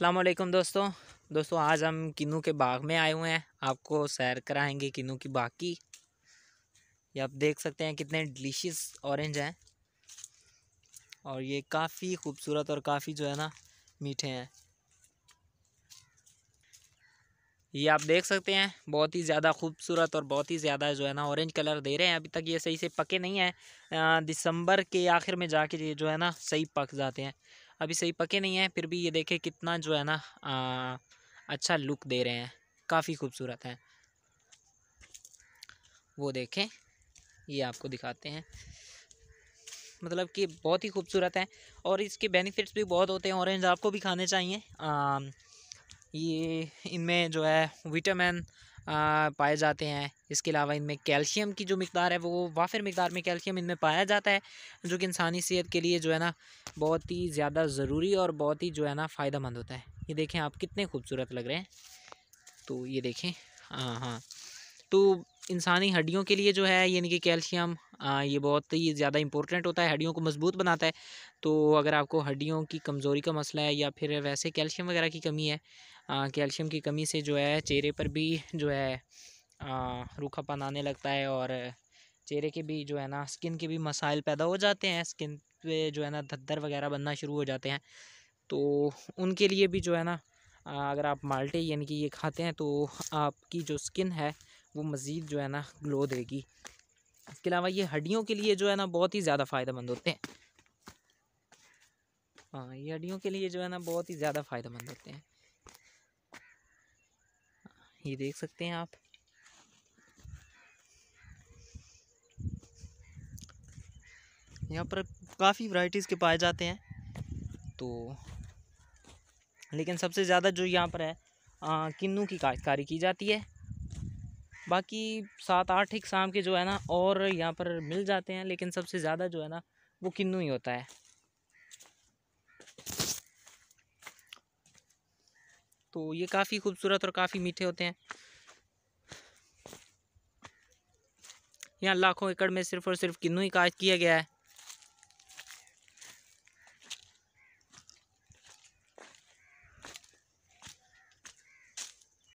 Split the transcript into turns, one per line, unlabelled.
असलम दोस्तों दोस्तों आज हम किन्नू के बाग में आए हुए हैं आपको सैर कराएंगे किन्नू की बाग की ये आप देख सकते हैं कितने डिलीशियस ऑरेंज हैं और ये काफ़ी खूबसूरत और काफ़ी जो है ना मीठे हैं ये आप देख सकते हैं बहुत ही ज़्यादा खूबसूरत और बहुत ही ज़्यादा जो है ना ऑरेंज कलर दे रहे हैं अभी तक ये सही से पके नहीं हैं दिसंबर के आखिर में जाके ये जो है ना सही पक जाते हैं अभी सही पके नहीं हैं फिर भी ये देखें कितना जो है ना आ, अच्छा लुक दे रहे हैं काफ़ी खूबसूरत हैं वो देखें ये आपको दिखाते हैं मतलब कि बहुत ही खूबसूरत हैं और इसके बेनिफिट्स भी बहुत होते हैं ऑरेंज आपको भी खाने चाहिए आ, ये इनमें जो है विटामिन पाए जाते हैं इसके अलावा इनमें कैल्शियम की जो मकदार है वो वाफिर मकदार में कैल्शियम इनमें पाया जाता है जो कि इंसानी सेहत के लिए जो है ना बहुत ही ज़्यादा ज़रूरी और बहुत ही जो है ना फ़ायदा मंद होता है ये देखें आप कितने खूबसूरत लग रहे हैं तो ये देखें हाँ हाँ तो इंसानी हड्डियों के लिए जो है यानी कि कैल्शियम ये बहुत ही ज़्यादा इंपॉर्टेंट होता है हड्डियों को मजबूत बनाता है तो अगर आपको हड्डियों की कमज़ोरी का मसला है या फिर वैसे कैल्शियम वगैरह की कमी है कैल्शियम की कमी से जो है चेहरे पर भी जो है रूखापन आने लगता है और चेहरे के भी जो है ना स्किन के भी मसाइल पैदा हो जाते हैं स्किन पे जो है ना धद्दर वगैरह बनना शुरू हो जाते हैं तो उनके लिए भी जो है ना अगर आप माल्टे यानी कि ये खाते हैं तो आपकी जो स्किन है वो मज़ीद जो है ना ग्लो देगी इसके अलावा ये हड्डियों के लिए जो है ना बहुत ही ज़्यादा फ़ायदेमंद होते हैं हाँ ये हड्डियों के लिए जो है ना बहुत ही ज़्यादा फ़ायदेमंद होते हैं ये देख सकते हैं आप यहाँ पर काफ़ी वराइटीज के पाए जाते हैं तो लेकिन सबसे ज़्यादा जो यहाँ पर है आ, किन्नू की काश्तकारी की जाती है बाकी सात आठ एक शाम के जो है ना और यहाँ पर मिल जाते हैं लेकिन सबसे ज़्यादा जो है ना वो किन्नू ही होता है तो ये काफ़ी खूबसूरत और काफ़ी मीठे होते हैं यहाँ लाखों एकड़ में सिर्फ और सिर्फ किन्नू ही काज किया गया है